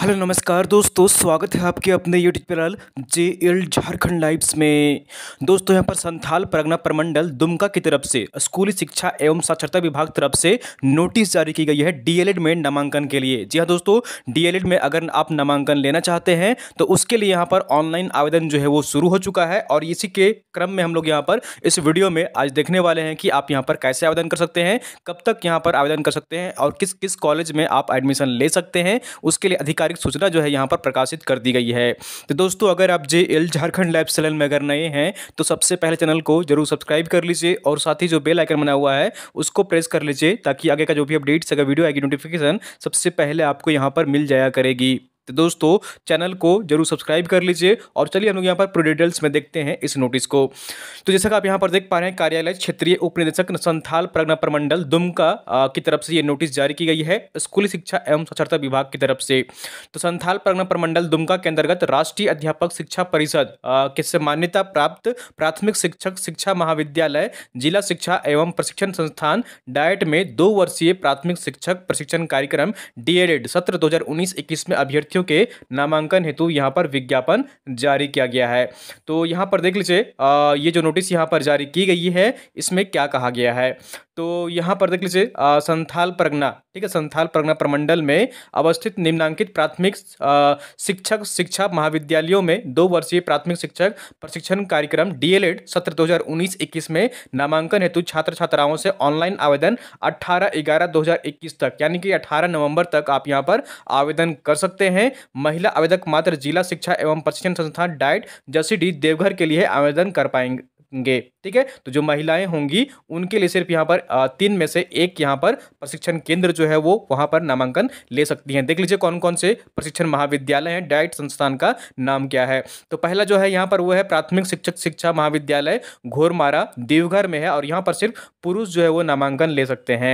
hello नमस्कार दोस्तों स्वागत है आपके अपने YouTube channel J L Jharkhand lives में दोस्तों यहां पर संथाल परगना प्रमंडल दुमका की तरफ से स्कूली शिक्षा एवं साक्षरता विभाग तरफ से नोटिस जारी की गई है डीएलएड में नामांकन के लिए जी हां दोस्तों डीएलएड में अगर आप नामांकन लेना चाहते हैं तो उसके लिए यहाँ पर ऑनलाइन आवेदन जो है वो शुरू हो चुका है और इसी के क्रम में हम लोग यहाँ पर इस वीडियो में आज देखने वाले हैं कि आप यहाँ पर कैसे आवेदन कर सकते हैं कब तक यहाँ पर आवेदन कर सकते हैं और किस किस कॉलेज में आप एडमिशन ले सकते हैं उसके लिए अधिकारी आधिकारिक सूचना जो है यहाँ पर प्रकाशित कर दी गई है तो दोस्तों अगर आप J L Jharkhand live channel में अगर नए हैं तो सबसे पहले चैनल को जरूर सब्सक्राइब कर लीजिए और साथ ही जो बेल आइकन बना हुआ है उसको प्रेस कर लीजिए ताकि आगे का जो भी अपडेट्स अगर वीडियो आएगी नोटिफिकेशन सबसे पहले आपको यहाँ पर मिल जाया करेगी तो दोस्तों चैनल को जरूर सब्सक्राइब कर लीजिए और चलिए हम लोग यहाँ पर पूरे डिटेल्स में देखते हैं इस नोटिस को तो जैसा कि आप यहाँ पर देख पा रहे हैं कार्यालय क्षेत्रीय उप निदेशक संथाल प्रगना प्रमंडल दुमका की तरफ से ये नोटिस जारी की गई है स्कूली शिक्षा एवं साक्षरता विभाग की तरफ से तो संथाल प्रगना प्रमंडल दुमका के अंतर्गत राष्ट्रीय अध्यापक शिक्षा परिषद के मान्यता प्राप्त प्राथमिक शिक्षक शिक्षा महाविद्यालय जिला शिक्षा एवं प्रशिक्षण संस्थान डायट में दो वर्षीय प्राथमिक शिक्षक प्रशिक्षण कार्यक्रम डीएडेड e सत्र 2019-21 में अभ्यर्थियों अभ्यर्थियों के नामांकन हेतु यहाँ पर विज्ञापन जारी किया गया है तो यहाँ पर देख लीजिए ये जो नोटिस यहाँ पर जारी की गई है इसमें क्या कहा गया है तो यहाँ पर देख लीजिए संथाल प्रगना ठीक है संथाल प्रगना प्रमंडल में अवस्थित निम्नांकित प्राथमिक शिक्षक शिक्षा महाविद्यालयों में दो वर्षीय प्राथमिक शिक्षक प्रशिक्षण कार्यक्रम डीएलएड सत्र 2019-21 में नामांकन हेतु छात्र छात्राओं से ऑनलाइन आवेदन 18 ग्यारह 2021 तक यानी कि 18 नवंबर तक आप यहाँ पर आवेदन कर सकते हैं में महिला आवेदक मात्र जिला शिक्षा एवं प्रशिक्षण संस्थान डाइट जसीडी देवघर के लिए आवेदन कर पाएंगे ठीक है तो जो महिलाएं होंगी उनके लिए सिर्फ यहाँ पर तीन में से एक यहाँ पर प्रशिक्षण केंद्र जो है वो वहाँ पर नामांकन ले सकती हैं देख लीजिए कौन कौन से प्रशिक्षण महाविद्यालय हैं डाइट संस्थान का नाम क्या है तो पहला जो है यहाँ पर वो है प्राथमिक शिक्षक शिक्षा महाविद्यालय घोरमारा देवघर में है और यहाँ पर सिर्फ पुरुष जो है वो नामांकन ले सकते हैं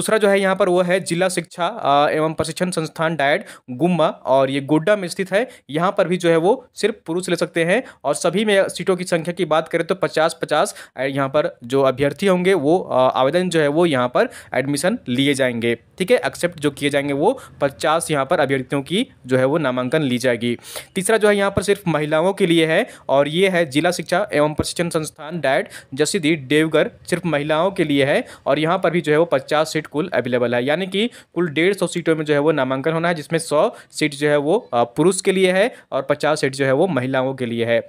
दूसरा जो है यहाँ पर वो है जिला शिक्षा एवं प्रशिक्षण संस्थान डायट गुम्मा और ये गोड्डा में स्थित है यहाँ पर भी जो है वो सिर्फ पुरुष ले सकते हैं और सभी में सीटों की संख्या की बात करें तो पचास पचास पास यहाँ पर जो अभ्यर्थी होंगे वो आवेदन जो है वो यहाँ पर एडमिशन लिए जाएंगे ठीक है एक्सेप्ट जो किए जाएंगे वो पचास यहाँ पर अभ्यर्थियों की जो है वो नामांकन ली जाएगी तीसरा जो है यहाँ पर सिर्फ महिलाओं के लिए है और ये है जिला शिक्षा एवं प्रशिक्षण संस्थान डैट जसीदी देवघर सिर्फ महिलाओं के लिए है और यहाँ पर भी जो है वो पचास सीट कुल अवेलेबल है यानी कि कुल डेढ़ सौ सीटों में जो है वो नामांकन होना है जिसमें सौ सीट जो है वो पुरुष के लिए है और पचास सीट जो है वो महिलाओं के लिए है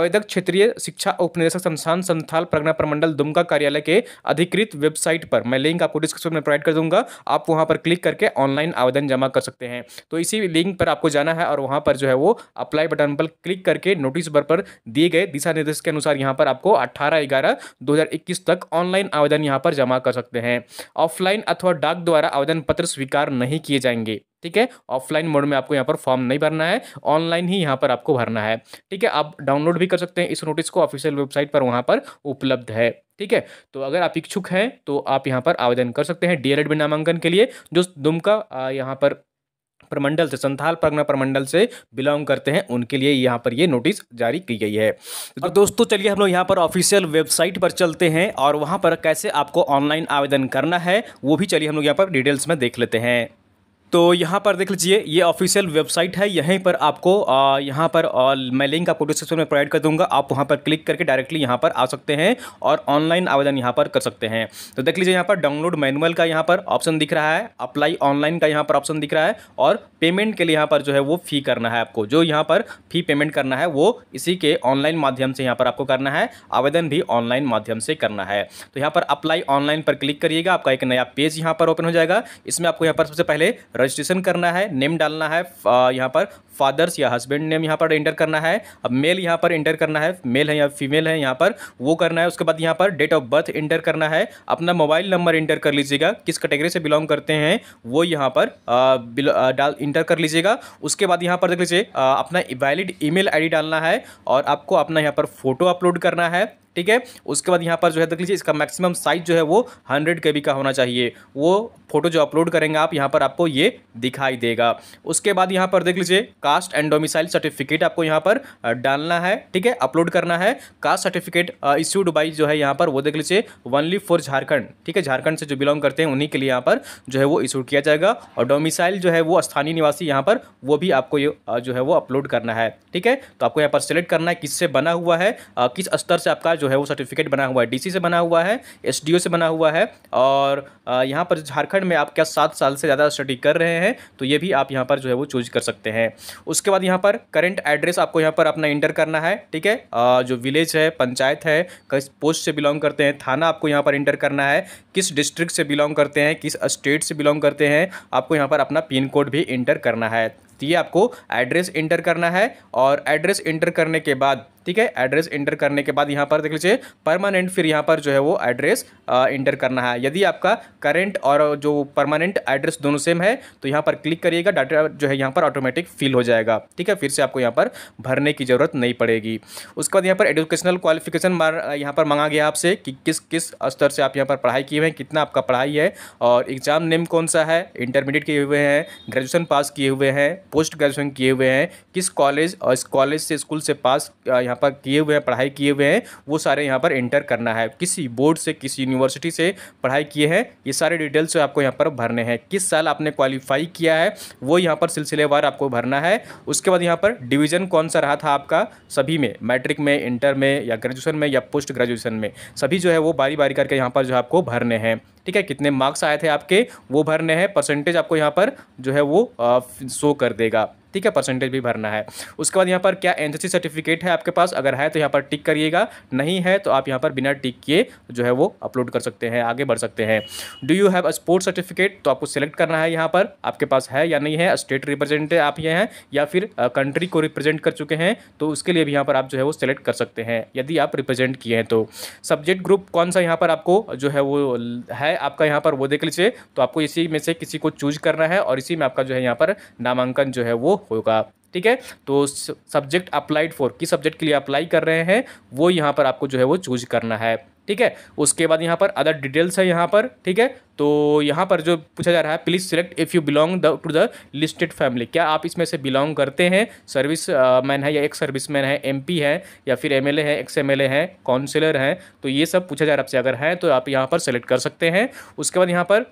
आवेदक क्षेत्रीय शिक्षा उपनिदेशक संस्थान संथाल प्रगना प्रमंडल दुमका कार्यालय के अधिकृत वेबसाइट पर मैं लिंक आपको डिस्क्रिप्शन में प्रोवाइड कर दूंगा आप वहां पर क्लिक करके ऑनलाइन आवेदन जमा कर सकते हैं तो इसी लिंक पर आपको जाना है और वहां पर जो है वो अप्लाई बटन पर क्लिक करके नोटिस बर पर दिए गए दिशा निर्देश के अनुसार यहाँ पर आपको अट्ठारह ग्यारह दो तक ऑनलाइन आवेदन यहाँ पर जमा कर सकते हैं ऑफलाइन अथवा डाक द्वारा आवेदन पत्र स्वीकार नहीं किए जाएंगे ठीक है ऑफलाइन मोड में आपको यहाँ पर फॉर्म नहीं भरना है ऑनलाइन ही यहाँ पर आपको भरना है ठीक है आप डाउनलोड भी कर सकते हैं इस नोटिस को ऑफिशियल वेबसाइट पर वहाँ पर उपलब्ध है ठीक है तो अगर आप इच्छुक हैं तो आप यहाँ पर आवेदन कर सकते हैं डीएलएड में नामांकन के लिए जो दुमका यहाँ पर प्रमंडल से संथाल प्रगना प्रमंडल से बिलोंग करते हैं उनके लिए यहाँ पर ये नोटिस जारी की गई है तो दोस्तों चलिए हम लोग यहाँ पर ऑफिशियल वेबसाइट पर चलते हैं और वहाँ पर कैसे आपको ऑनलाइन आवेदन करना है वो भी चलिए हम लोग यहाँ पर डिटेल्स में देख लेते हैं तो यहाँ पर देख लीजिए ये ऑफिशियल वेबसाइट है यहीं पर आपको यहाँ पर मैं लिंक आपको डिस्क्रिप्शन में प्रोवाइड कर दूंगा आप वहाँ पर क्लिक करके डायरेक्टली यहाँ पर आ सकते हैं और ऑनलाइन आवेदन यहाँ पर कर सकते हैं तो देख लीजिए यहाँ पर डाउनलोड मैनुअल का यहाँ पर ऑप्शन दिख रहा है अप्लाई ऑनलाइन का यहाँ पर ऑप्शन दिख रहा है और पेमेंट के लिए यहाँ पर जो है वो फ़ी करना है आपको जो यहाँ पर फ़ी पेमेंट करना है वो इसी के ऑनलाइन माध्यम से यहाँ पर आपको करना है आवेदन भी ऑनलाइन माध्यम से करना है तो यहाँ पर अप्लाई ऑनलाइन पर क्लिक करिएगा आपका एक नया पेज यहाँ पर ओपन हो जाएगा इसमें आपको यहाँ पर सबसे पहले रजिस्ट्रेशन करना है नेम डालना है यहाँ पर फादर्स या हस्बैंड नेम यहाँ पर एंटर करना है अब मेल यहाँ पर एंटर करना है मेल है या फीमेल है यहाँ पर वो करना है उसके बाद यहाँ पर डेट ऑफ बर्थ एंटर करना है अपना मोबाइल नंबर एंटर कर लीजिएगा किस कैटेगरी से बिलोंग करते हैं वो यहाँ पर डाल इंटर कर लीजिएगा उसके बाद यहाँ पर देख लीजिए अपना वैलिड ई मेल डालना है और आपको अपना यहाँ पर फोटो अपलोड करना है ठीक है उसके बाद यहाँ पर जो है देख लीजिए इसका मैक्सिमम साइज जो है वो हंड्रेड के का होना चाहिए वो फोटो जो अपलोड करेंगे आप यहाँ पर आपको ये दिखाई देगा उसके बाद यहाँ पर देख लीजिए कास्ट एंड डोमिसाइल सर्टिफिकेट आपको यहाँ पर डालना है ठीक है अपलोड करना है कास्ट सर्टिफिकेट इश्यूड बाई जो है यहाँ पर वो देख लीजिए वनली फॉर झारखंड ठीक है झारखंड से जो बिलोंग करते हैं उन्हीं के लिए यहाँ पर जो है वो इशू किया जाएगा और डोमिसाइल जो है वो स्थानीय निवासी यहाँ पर वो भी आपको ये जो है वो अपलोड करना है ठीक है तो आपको यहाँ पर सेलेक्ट करना है किससे बना हुआ है किस स्तर से आपका जो है वो सर्टिफिकेट बना हुआ है डी से बना हुआ है एस से बना हुआ है और यहाँ पर झारखंड में आप क्या सात साल से ज़्यादा स्टडी कर रहे हैं तो ये भी आप यहाँ पर जो है वो चूज कर सकते हैं उसके बाद यहाँ पर करंट एड्रेस आपको यहाँ पर अपना इंटर करना है ठीक है जो विलेज है पंचायत है किस पोस्ट से बिलोंग करते हैं थाना आपको यहाँ पर इंटर करना है किस डिस्ट्रिक्ट से बिलोंग करते हैं किस स्टेट से बिलोंग करते हैं आपको यहाँ पर अपना पिन कोड भी इंटर करना है तो ये आपको एड्रेस इंटर करना है और एड्रेस इंटर करने के बाद ठीक है एड्रेस इंटर करने के बाद यहाँ पर देख लीजिए परमानेंट फिर यहाँ पर जो है वो एड्रेस इंटर करना है यदि आपका करेंट और जो परमानेंट एड्रेस दोनों सेम है तो यहाँ पर क्लिक करिएगा डाटा जो है यहाँ पर ऑटोमेटिक फिल हो जाएगा ठीक है फिर से आपको यहाँ पर भरने की ज़रूरत नहीं पड़ेगी उसके बाद यहाँ पर एजुकेशनल क्वालिफिकेशन यहाँ पर मांगा गया आपसे कि किस किस स्तर से आप यहाँ पर पढ़ाई किए हुए हैं कितना आपका पढ़ाई है और एग्ज़ाम नेम कौन सा है इंटरमीडिएट किए हुए हैं ग्रेजुएशन पास किए हुए हैं पोस्ट ग्रेजुएशन किए हुए हैं किस कॉलेज और इस कॉलेज से स्कूल से पास यहाँ यहाँ पर किए हुए हैं पढ़ाई किए हुए हैं वो सारे यहाँ पर एंटर करना है किसी बोर्ड से किस यूनिवर्सिटी से पढ़ाई किए हैं ये सारे डिटेल्स आपको यहाँ पर भरने हैं किस साल आपने क्वालिफाई किया है वो यहाँ पर सिलसिलेवार आपको भरना है उसके बाद यहाँ पर डिवीज़न कौन सा रहा था आपका सभी में मैट्रिक में इंटर में या ग्रेजुएशन में या पोस्ट ग्रेजुएशन में सभी जो है वो बारी बारी करके यहाँ पर जो आपको भरने हैं ठीक है कितने मार्क्स आए थे आपके वो भरने हैं परसेंटेज आपको यहाँ पर जो है वो शो कर देगा ठीक है परसेंटेज भी भरना है उसके बाद यहाँ पर क्या एन सर्टिफिकेट है आपके पास अगर है तो यहाँ पर टिक करिएगा नहीं है तो आप यहाँ पर बिना टिक किए जो है वो अपलोड कर सकते हैं आगे बढ़ सकते हैं do you have a sports certificate तो आपको सेलेक्ट करना है यहाँ पर आपके पास है या नहीं है स्टेट रिप्रेजेंटेटिव आप ये हैं या फिर कंट्री को रिप्रेजेंट कर चुके हैं तो उसके लिए भी यहाँ पर आप जो है वो सिलेक्ट कर सकते हैं यदि आप रिप्रेजेंट किए हैं तो सब्जेक्ट ग्रुप कौन सा यहाँ पर आपको जो है वो है आपका यहाँ पर वो देख लीजिए तो आपको इसी में से किसी को चूज करना है और इसी में आपका जो है यहाँ पर नामांकन जो है वो होगा ठीक है तो सब्जेक्ट अप्लाइड फॉर किस सब्जेक्ट के लिए अप्लाई कर रहे हैं वो यहाँ पर आपको जो है वो चूज करना है ठीक है उसके बाद यहाँ पर अदर डिटेल्स है यहाँ पर ठीक है तो यहाँ पर जो पूछा जा रहा है please select if you belong the to the listed family क्या आप इसमें से बिलोंग करते हैं सर्विस मैन है या एक सर्विस मैन है एमपी है या फिर एम एमएलए है एक्स एम एमएलए है काउंसिलर हैं तो ये सब पूछा जा रहा है आपसे अगर हैं तो आप यहाँ पर सेलेक्ट कर सकते हैं उसके बाद यहाँ पर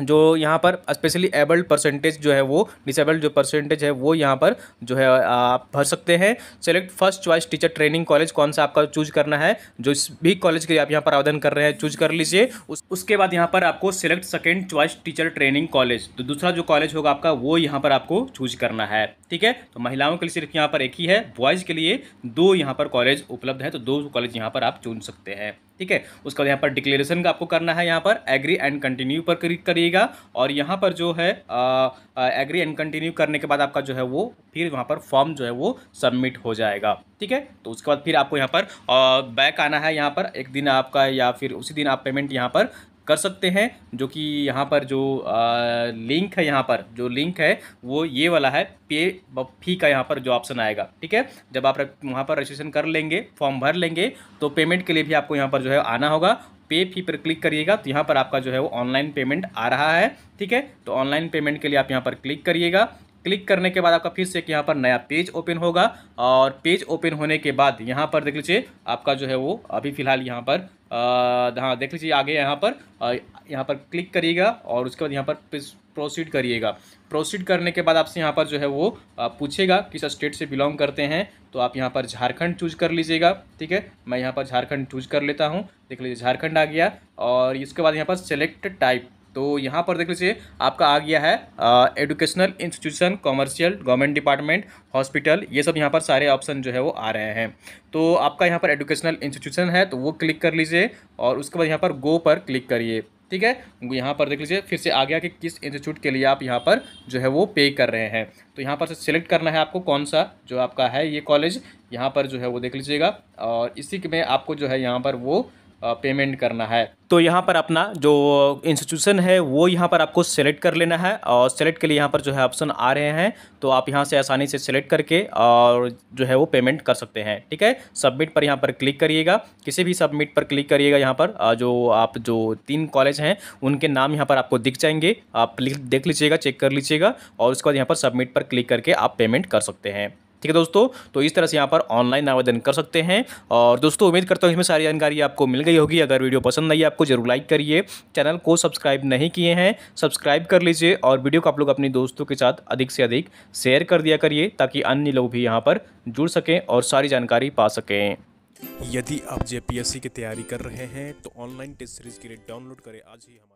जो यहाँ पर स्पेशली एबल्ड परसेंटेज जो है वो डिसेबल्ड जो परसेंटेज है वो यहाँ पर जो है आप भर सकते हैं select first choice teacher training college कौन सा आपका चूज करना है जो इस भी कॉलेज के लिए आप यहाँ पर आवेदन कर रहे हैं चूज कर लीजिए उस, उसके बाद यहाँ पर आपको select second choice teacher training college तो दूसरा जो कॉलेज होगा आपका वो यहाँ पर आपको चूज करना है ठीक है तो महिलाओं के लिए सिर्फ यहाँ पर एक ही है बॉयज़ के लिए दो यहाँ पर कॉलेज उपलब्ध है तो दो कॉलेज यहाँ पर आप चुन सकते हैं ठीक है उसके बाद यहाँ पर डिक्लेरेशन का आपको करना है यहाँ पर एग्री एंड कंटिन्यू पर करिएगा और यहाँ पर जो है एग्री एंड कंटिन्यू करने के बाद आपका जो है वो फिर वहाँ पर फॉर्म जो है वो सबमिट हो जाएगा ठीक है तो उसके बाद फिर आपको यहाँ पर बैक आना है यहाँ पर एक दिन आपका या फिर उसी दिन आप पेमेंट यहाँ पर कर सकते हैं जो कि यहाँ पर जो आ, लिंक है यहाँ पर जो लिंक है वो ये वाला है पे फी का यहाँ पर जो ऑप्शन आएगा ठीक है जब आप वहाँ पर रजिस्ट्रेशन कर लेंगे फॉर्म भर लेंगे तो पेमेंट के लिए भी आपको यहाँ पर जो है आना होगा पे फी पर क्लिक करिएगा तो यहाँ पर आपका जो है वो ऑनलाइन पेमेंट आ रहा है ठीक है तो ऑनलाइन पेमेंट के लिए आप यहाँ पर क्लिक करिएगा क्लिक करने के बाद आपका फिर से एक यहाँ पर नया पेज ओपन होगा और पेज ओपन होने के बाद यहाँ पर देख लीजिए आपका जो है वो अभी फ़िलहाल यहाँ पर हाँ देख लीजिए आगे यहाँ पर यहाँ पर क्लिक करिएगा और उसके बाद यहाँ पर प्रोसीड करिएगा प्रोसीड करने के बाद आपसे यहाँ पर जो है वो पूछेगा किस स्टेट से बिलोंग करते हैं तो आप यहाँ पर झारखंड चूज कर लीजिएगा ठीक है मैं यहाँ पर झारखंड चूज कर लेता हूँ देख लीजिए झारखंड आ गया और इसके बाद यहाँ पर सेलेक्ट टाइप तो यहाँ पर देख लीजिए आपका आ गया है educational institution commercial government department hospital ये सब यहाँ पर सारे ऑप्शन जो है वो आ रहे हैं तो आपका यहाँ पर एजुकेशनल इंस्टीट्यूशन है तो वो क्लिक कर लीजिए और उसके बाद यहाँ पर गो पर क्लिक करिए ठीक है यहाँ पर देख लीजिए फिर से आ गया कि किस इंस्टीट्यूट के लिए आप यहाँ पर जो है वो पे कर रहे हैं तो यहाँ पर सेलेक्ट करना है आपको कौन सा जो आपका है ये कॉलेज यहाँ पर जो है वो देख लीजिएगा और इसी में आपको जो है यहाँ पर वो पेमेंट करना है तो यहाँ पर अपना जो इंस्टीट्यूशन है वो यहाँ पर आपको सेलेक्ट कर लेना है और सेलेक्ट के लिए यहाँ पर जो है ऑप्शन आ रहे हैं तो आप यहाँ से आसानी से सेलेक्ट करके और जो है वो पेमेंट कर सकते हैं ठीक है सबमिट पर यहाँ पर क्लिक करिएगा किसी भी सबमिट पर क्लिक करिएगा यहाँ पर जो आप जो तीन कॉलेज हैं उनके नाम यहाँ पर आपको दिख जाएंगे आप देख लीजिएगा चेक कर लीजिएगा और उसके बाद यहाँ पर सबमिट पर क्लिक करके आप पेमेंट कर सकते हैं ठीक है दोस्तों तो इस तरह से यहाँ पर ऑनलाइन आवेदन कर सकते हैं और दोस्तों उम्मीद करता हूँ इसमें सारी जानकारी आपको मिल गई होगी अगर वीडियो पसंद आई आपको जरूर लाइक करिए चैनल को सब्सक्राइब नहीं किए हैं सब्सक्राइब कर लीजिए और वीडियो को आप लोग अपने दोस्तों के साथ अधिक से अधिक शेयर कर दिया करिए ताकि अन्य लोग भी यहाँ पर जुड़ सकें और सारी जानकारी पा सकें यदि आप जेपीएससी की तैयारी कर रहे हैं तो ऑनलाइन टेस्ट सीरीज के लिए डाउनलोड करें आज ही हम